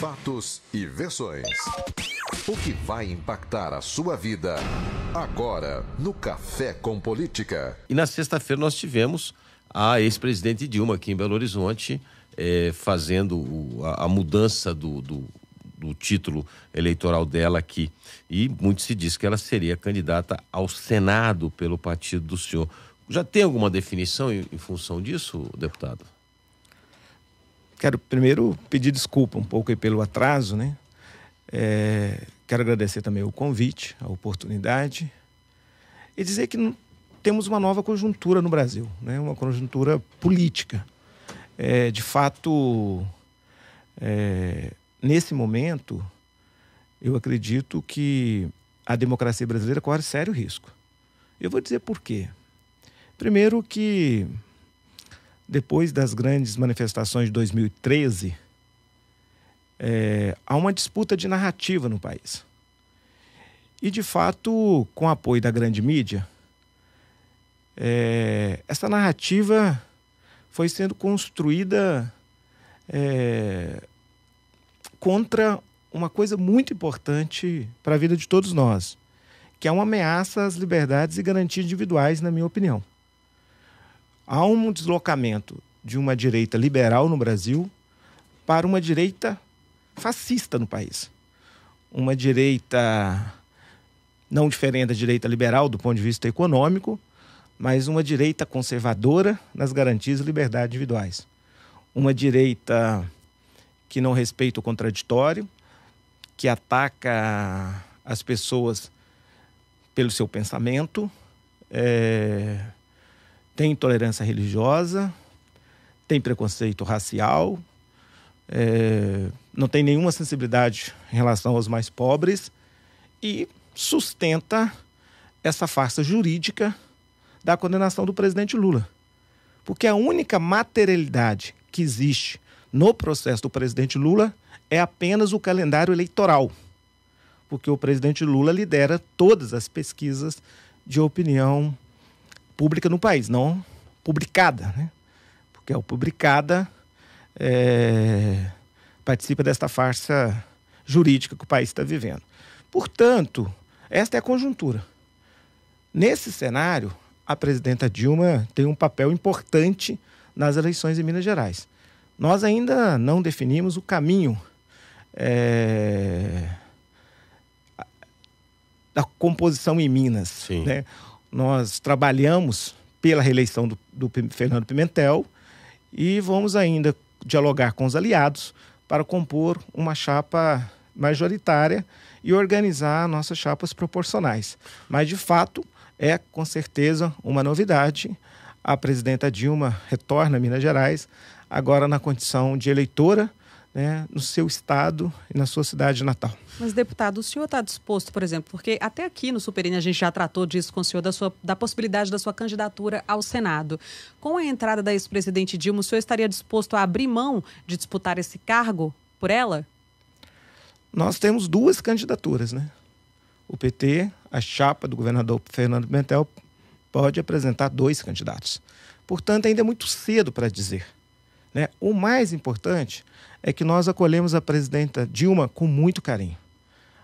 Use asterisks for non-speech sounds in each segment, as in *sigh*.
Fatos e versões. O que vai impactar a sua vida agora no Café com Política. E na sexta-feira nós tivemos a ex-presidente Dilma aqui em Belo Horizonte eh, fazendo o, a, a, mudança do, do, do título eleitoral dela aqui. E muito se diz que ela seria candidata ao Senado pelo partido do senhor. Já tem alguma definição em, em função disso, deputado? quero primeiro pedir desculpa um pouco pelo atraso, né? É, quero agradecer também o convite, a oportunidade e dizer que temos uma nova conjuntura no Brasil, né? Uma conjuntura política. É, de fato, é, nesse momento, eu acredito que a democracia brasileira corre sério risco. Eu vou dizer por quê. Primeiro que depois das grandes manifestações de 2013, é, há uma disputa de narrativa no país. E, de fato, com o apoio da grande mídia, é, essa narrativa foi sendo construída é, contra uma coisa muito importante para a vida de todos nós, que é uma ameaça às liberdades e garantias individuais, na minha opinião há um deslocamento de uma direita liberal no Brasil para uma direita fascista no país. Uma direita não diferente da direita liberal do ponto de vista econômico, mas uma direita conservadora nas garantias e liberdades individuais. Uma direita que não respeita o contraditório, que ataca as pessoas pelo seu pensamento, é, tem intolerância religiosa, tem preconceito racial, é, não tem nenhuma sensibilidade em relação aos mais pobres e sustenta essa farsa jurídica da condenação do presidente Lula. Porque a única materialidade que existe no processo do presidente Lula é apenas o calendário eleitoral. Porque o presidente Lula lidera todas as pesquisas de opinião pública no país, não publicada, né? Porque o publicada é, participa desta farsa jurídica que o país está vivendo. Portanto, esta é a conjuntura. Nesse cenário, a presidenta Dilma tem um papel importante nas eleições em Minas Gerais. Nós ainda não definimos o caminho é, da composição em Minas. Sim. Né? Nós trabalhamos pela reeleição do, do Fernando Pimentel e vamos ainda dialogar com os aliados para compor uma chapa majoritária e organizar nossas chapas proporcionais. Mas, de fato, é com certeza uma novidade. A presidenta Dilma retorna a Minas Gerais, agora na condição de eleitora né, no seu estado e na sua cidade natal. Mas, deputado, o senhor está disposto, por exemplo, porque até aqui no Superini a gente já tratou disso com o senhor, da, sua, da possibilidade da sua candidatura ao Senado. Com a entrada da ex-presidente Dilma, o senhor estaria disposto a abrir mão de disputar esse cargo por ela? Nós temos duas candidaturas, né? O PT, a chapa do governador Fernando Mentel, pode apresentar dois candidatos. Portanto, ainda é muito cedo para dizer. Né? O mais importante é que nós acolhemos a presidenta Dilma com muito carinho.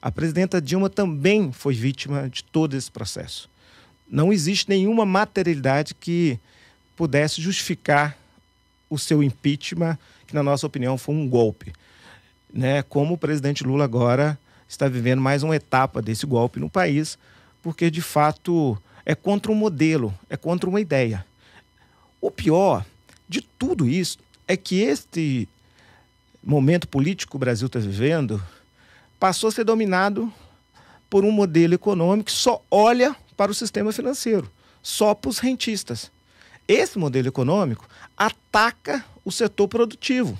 A presidenta Dilma também foi vítima de todo esse processo. Não existe nenhuma materialidade que pudesse justificar o seu impeachment, que na nossa opinião foi um golpe. Né? Como o presidente Lula agora está vivendo mais uma etapa desse golpe no país, porque de fato é contra um modelo, é contra uma ideia. O pior de tudo isso é que este momento político que o Brasil está vivendo passou a ser dominado por um modelo econômico que só olha para o sistema financeiro, só para os rentistas. Esse modelo econômico ataca o setor produtivo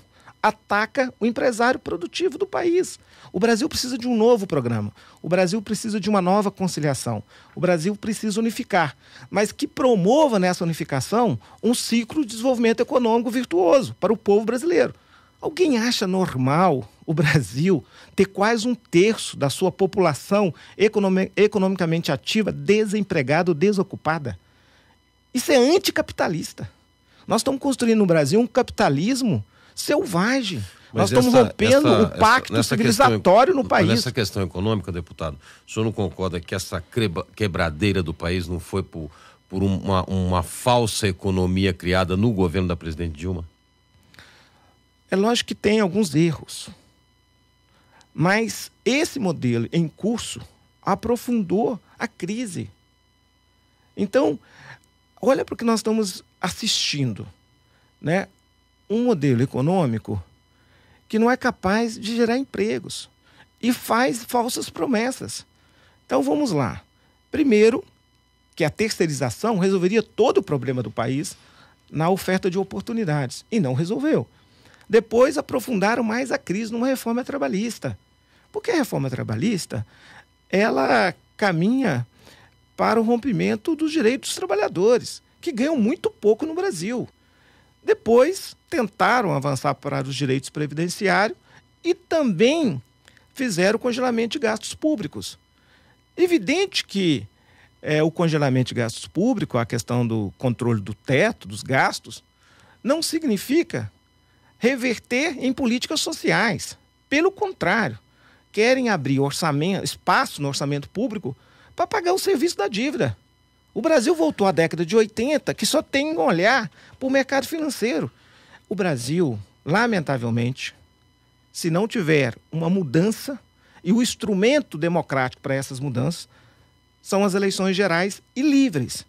ataca o empresário produtivo do país. O Brasil precisa de um novo programa. O Brasil precisa de uma nova conciliação. O Brasil precisa unificar, mas que promova nessa unificação um ciclo de desenvolvimento econômico virtuoso para o povo brasileiro. Alguém acha normal o Brasil ter quase um terço da sua população economicamente ativa desempregada ou desocupada? Isso é anticapitalista. Nós estamos construindo no Brasil um capitalismo selvagem. Mas Nós estamos rompendo essa, o pacto essa, civilizatório questão, no país. Nessa questão econômica, deputado, o senhor não concorda que essa quebradeira do país não foi por, por uma, uma falsa economia criada no governo da presidente Dilma? É lógico que tem alguns erros. Mas esse modelo em curso aprofundou a crise. Então, olha para o que nós estamos assistindo. Né? um modelo econômico que não é capaz de gerar empregos e faz falsas promessas. Então vamos lá. Primeiro, que a terceirização resolveria todo o problema do país na oferta de oportunidades e não resolveu. Depois aprofundaram mais a crise numa reforma trabalhista. Porque a reforma trabalhista, ela caminha para o rompimento dos direitos dos trabalhadores, que ganham muito pouco no Brasil. Depois tentaram avançar para os direitos previdenciários e também fizeram congelamento de gastos públicos. Evidente que é, o congelamento de gastos públicos, a questão do controle do teto, dos gastos, não significa reverter em políticas sociais. Pelo contrário, querem abrir orçamento, espaço no orçamento público para pagar o serviço da dívida. O Brasil voltou à década de 80, que só tem um olhar para o mercado financeiro. O Brasil, lamentavelmente, se não tiver uma mudança e o instrumento democrático para essas mudanças, são as eleições gerais e livres.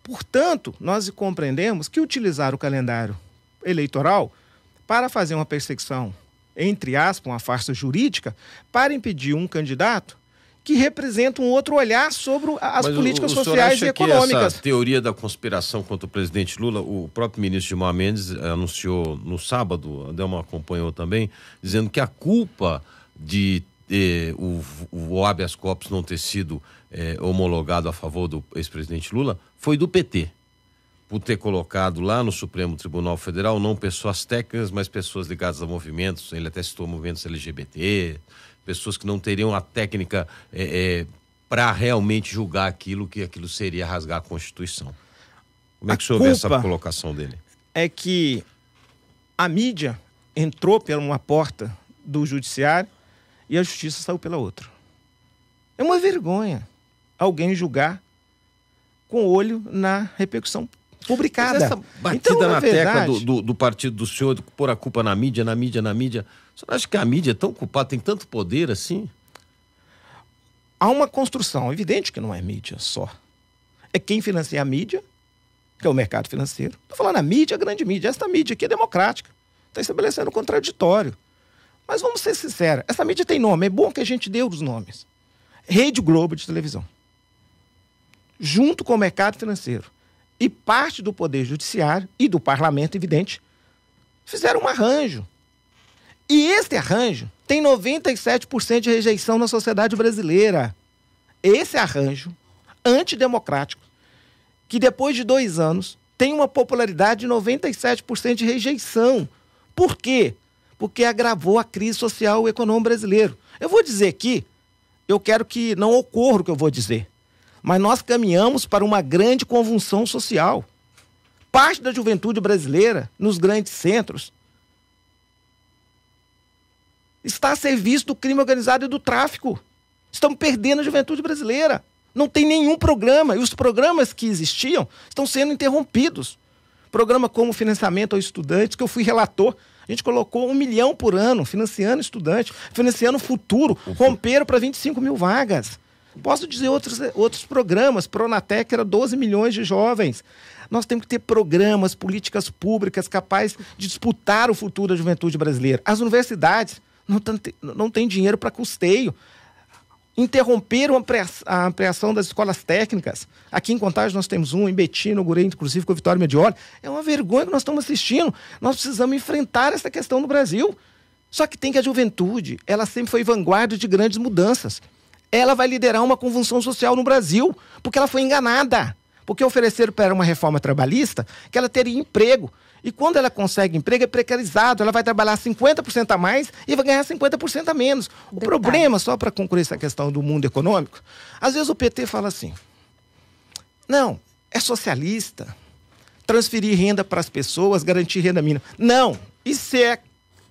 Portanto, nós compreendemos que utilizar o calendário eleitoral para fazer uma perseguição, entre aspas, uma farsa jurídica, para impedir um candidato, que representa um outro olhar sobre as Mas políticas o, o sociais e econômicas. essa teoria da conspiração contra o presidente Lula, o próprio ministro Gilmar Mendes eh, anunciou no sábado, a Delma acompanhou também, dizendo que a culpa de eh, o, o habeas corpus não ter sido eh, homologado a favor do ex-presidente Lula foi do PT por ter colocado lá no Supremo Tribunal Federal não pessoas técnicas, mas pessoas ligadas a movimentos. Ele até citou movimentos LGBT, pessoas que não teriam a técnica é, é, para realmente julgar aquilo que aquilo seria rasgar a Constituição. Como é que a o senhor vê essa colocação dele? É que a mídia entrou pela uma porta do judiciário e a justiça saiu pela outra. É uma vergonha alguém julgar com olho na repercussão publicada. Mas essa batida então, na, verdade... tecla do, do, do, partido do senhor, de pôr a culpa na mídia, na mídia, na mídia. Você não acha que a mídia é tão culpada, tem tanto poder assim? Há uma construção, evidente que não é mídia só. É quem financia a mídia, que é o mercado financeiro. Estou falando a mídia, a grande mídia. Esta mídia aqui é democrática. Está estabelecendo o contraditório. Mas vamos ser sinceros, essa mídia tem nome, é bom que a gente dê os nomes. Rede Globo de televisão. Junto com o mercado financeiro e parte do Poder Judiciário e do Parlamento, evidente, fizeram um arranjo. E este arranjo tem 97% de rejeição na sociedade brasileira. Esse arranjo antidemocrático, que depois de dois anos tem uma popularidade de 97% de rejeição. Por quê? Porque agravou a crise social e econômica brasileira. Eu vou dizer aqui, eu quero que não ocorra o que eu vou dizer mas nós caminhamos para uma grande convulsão social. Parte da juventude brasileira, nos grandes centros, está a serviço do crime organizado e do tráfico. Estamos perdendo a juventude brasileira. Não tem nenhum programa. E os programas que existiam estão sendo interrompidos. Programa como financiamento ao estudante, que eu fui relator. A gente colocou um milhão por ano financiando estudante, financiando futuro. Romperam para 25 mil vagas. Posso dizer outros, eh, outros programas, Pronatec era 12 milhões de jovens. Nós temos que ter programas, políticas públicas capazes de disputar o futuro da juventude brasileira. As universidades não, não têm dinheiro para custeio. Interromperam a ampliação das escolas técnicas. Aqui em Contagem nós temos um, em Betim, no Gurei, inclusive com a Vitória Medioli. É uma vergonha que nós estamos assistindo. Nós precisamos enfrentar essa questão no Brasil. Só que tem que a juventude, ela sempre foi vanguarda de grandes mudanças ela vai liderar uma convulsão social no Brasil, porque ela foi enganada. Porque ofereceram para ela uma reforma trabalhista que ela teria emprego. E quando ela consegue emprego, é precarizado. Ela vai trabalhar 50% a mais e vai ganhar 50% a menos. O problema, só para concluir essa questão do mundo econômico, às vezes o PT fala assim: não, é socialista transferir renda para as pessoas, garantir renda mínima. Não, isso é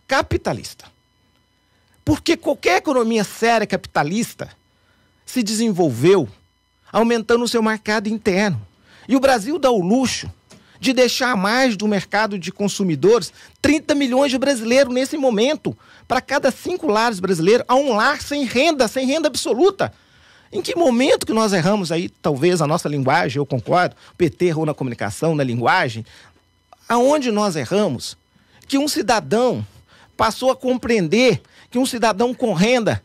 capitalista. Porque qualquer economia séria capitalista se desenvolveu, aumentando o seu mercado interno. E o Brasil dá o luxo de deixar mais do mercado de consumidores 30 milhões de brasileiros nesse momento. Para cada cinco lares brasileiros, há um lar sem renda, sem renda absoluta. Em que momento que nós erramos aí, talvez, a nossa linguagem, eu concordo, o PT errou na comunicação, na linguagem. Aonde nós erramos? Que um cidadão passou a compreender que um cidadão com renda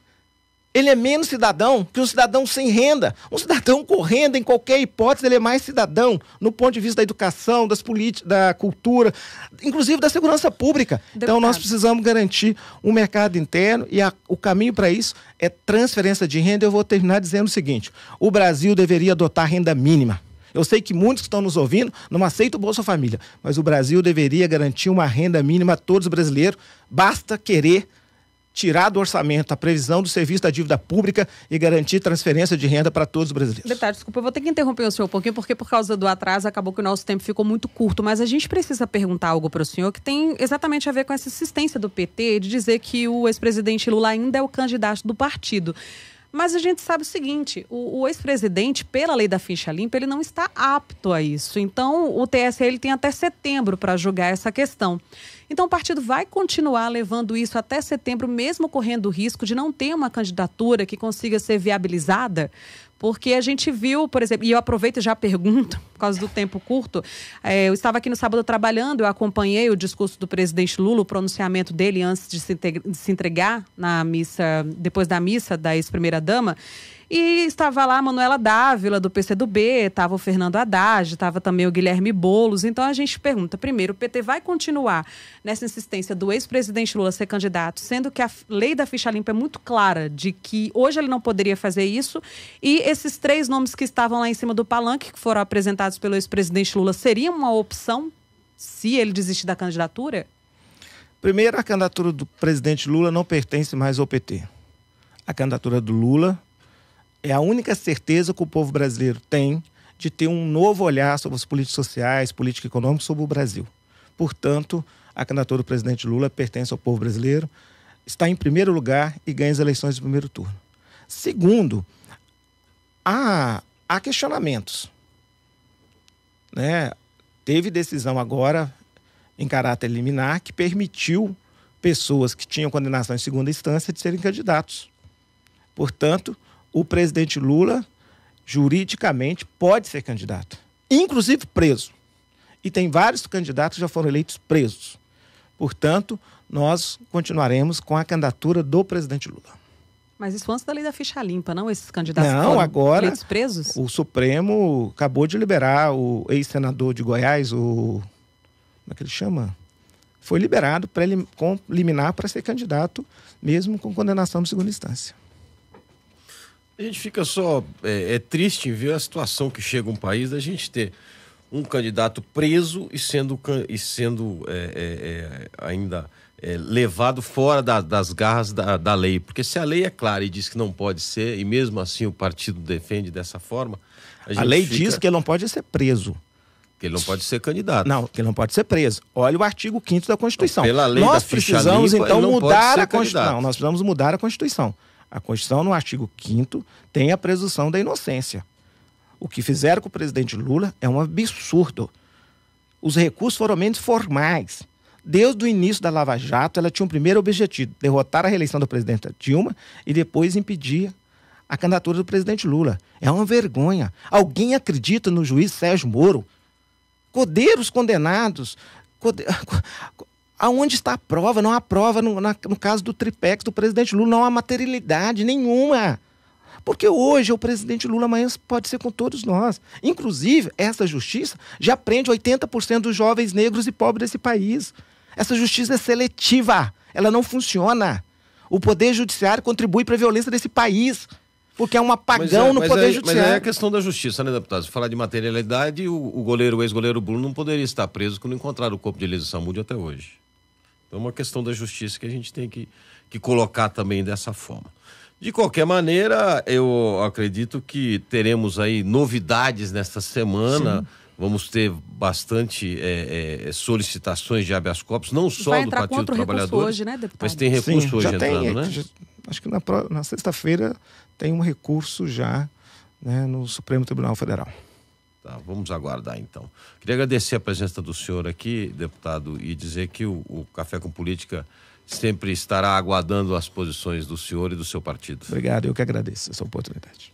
ele é menos cidadão que um cidadão sem renda. Um cidadão *laughs* com renda, em qualquer hipótese, ele é mais cidadão no ponto de vista da educação, das políticas, da cultura, inclusive da segurança pública. Deputado. Então nós precisamos garantir um mercado interno e a, o caminho para isso é transferência de renda. Eu vou terminar dizendo o seguinte: o Brasil deveria adotar renda mínima. Eu sei que muitos que estão nos ouvindo não aceitam o Bolsa Família, mas o Brasil deveria garantir uma renda mínima a todos os brasileiros. Basta querer tirar do orçamento a previsão do serviço da dívida pública e garantir transferência de renda para todos os brasileiros. Detalhe, desculpa, eu vou ter que interromper o senhor um pouquinho, porque por causa do atraso acabou que o nosso tempo ficou muito curto, mas a gente precisa perguntar algo para o senhor que tem exatamente a ver com essa insistência do PT de dizer que o ex-presidente Lula ainda é o candidato do partido. Mas a gente sabe o seguinte: o, o ex-presidente, pela lei da ficha limpa, ele não está apto a isso. Então, o TSE ele tem até setembro para julgar essa questão. Então, o partido vai continuar levando isso até setembro, mesmo correndo o risco de não ter uma candidatura que consiga ser viabilizada, porque a gente viu, por exemplo, e eu aproveito e já pergunto, por causa do tempo curto, é, eu estava aqui no sábado trabalhando, eu acompanhei o discurso do presidente Lula, o pronunciamento dele antes de se, entregar na missa, depois da missa da ex-primeira-dama, e estava lá a Manuela Dávila, do PCdoB, estava o Fernando Haddad, estava também o Guilherme Boulos. Então a gente pergunta: primeiro, o PT vai continuar nessa insistência do ex-presidente Lula ser candidato, sendo que a lei da ficha limpa é muito clara de que hoje ele não poderia fazer isso. E esses três nomes que estavam lá em cima do palanque, que foram apresentados pelo ex-presidente Lula, seriam uma opção se ele desistir da candidatura? Primeiro, a candidatura do presidente Lula não pertence mais ao PT. A candidatura do Lula é a única certeza que o povo brasileiro tem de ter um novo olhar sobre as políticas sociais, política econômica, sobre o Brasil. Portanto, a candidatura do presidente Lula pertence ao povo brasileiro, está em primeiro lugar e ganha as eleições de primeiro turno. Segundo, há, há questionamentos. Né? Teve decisão agora, em caráter liminar, que permitiu pessoas que tinham condenação em segunda instância de serem candidatos. Portanto, o presidente Lula, juridicamente, pode ser candidato, inclusive preso. E tem vários candidatos que já foram eleitos presos. Portanto, nós continuaremos com a candidatura do presidente Lula. Mas isso antes da lei da ficha limpa, não? Esses candidatos não, agora, eleitos presos? O Supremo acabou de liberar o ex-senador de Goiás, o. Como é que ele chama? Foi liberado para com liminar para ser candidato, mesmo com condenação de segunda instância. A gente fica só. É, é triste ver a situação que chega um país da gente ter um candidato preso e sendo, e sendo é, é, é, ainda é, levado fora da, das garras da, da, lei. Porque se a lei é clara e diz que não pode ser, e mesmo assim o partido defende dessa forma. A, a lei fica... diz que ele não pode ser preso. Que ele não pode ser candidato. Não, que ele não pode ser preso. Olha o artigo 5 da Constituição. Então, pela lei nós precisamos, limpa, então, mudar a Constituição. Não, nós precisamos mudar a Constituição. A Constituição, no artigo 5 tem a presunção da inocência. O que fizeram com o presidente Lula é um absurdo. Os recursos foram menos formais. Desde o início da Lava Jato, ela tinha um primeiro objetivo: derrotar a reeleição do presidente Dilma e depois impedir a candidatura do presidente Lula. É uma vergonha. Alguém acredita no juiz Sérgio Moro? Codeiros condenados, code... *laughs* Aonde está a prova? Não há prova no, na, no caso do Tripex do presidente Lula, não há materialidade nenhuma. Porque hoje o presidente Lula amanhã pode ser com todos nós. Inclusive, essa justiça já prende 80% dos jovens negros e pobres desse país. Essa justiça é seletiva, ela não funciona. O poder judiciário contribui para a violência desse país. Porque é um apagão é, no Poder é, Judiciário. Mas é a questão da justiça, né, deputado? Se falar de materialidade, o, o goleiro, o ex-goleiro Bruno não poderia estar preso quando encontraram o corpo de Elisa Samudio até hoje. É uma questão da justiça que a gente tem que, que colocar também dessa forma. De qualquer maneira, eu acredito que teremos aí novidades nesta semana. Sim. Vamos ter bastante é, é, solicitações de habeas corpus, não só do Partido Trabalhador, hoje, né, deputado? mas tem recurso Sim, hoje entrando, tem, né? Já, acho que na, na sexta-feira tem um recurso já né, no Supremo Tribunal Federal. Tá, vamos aguardar então. Queria agradecer a presença do senhor aqui, deputado, e dizer que o, o Café com Política sempre estará aguardando as posições do senhor e do seu partido. Obrigado, eu que agradeço essa oportunidade.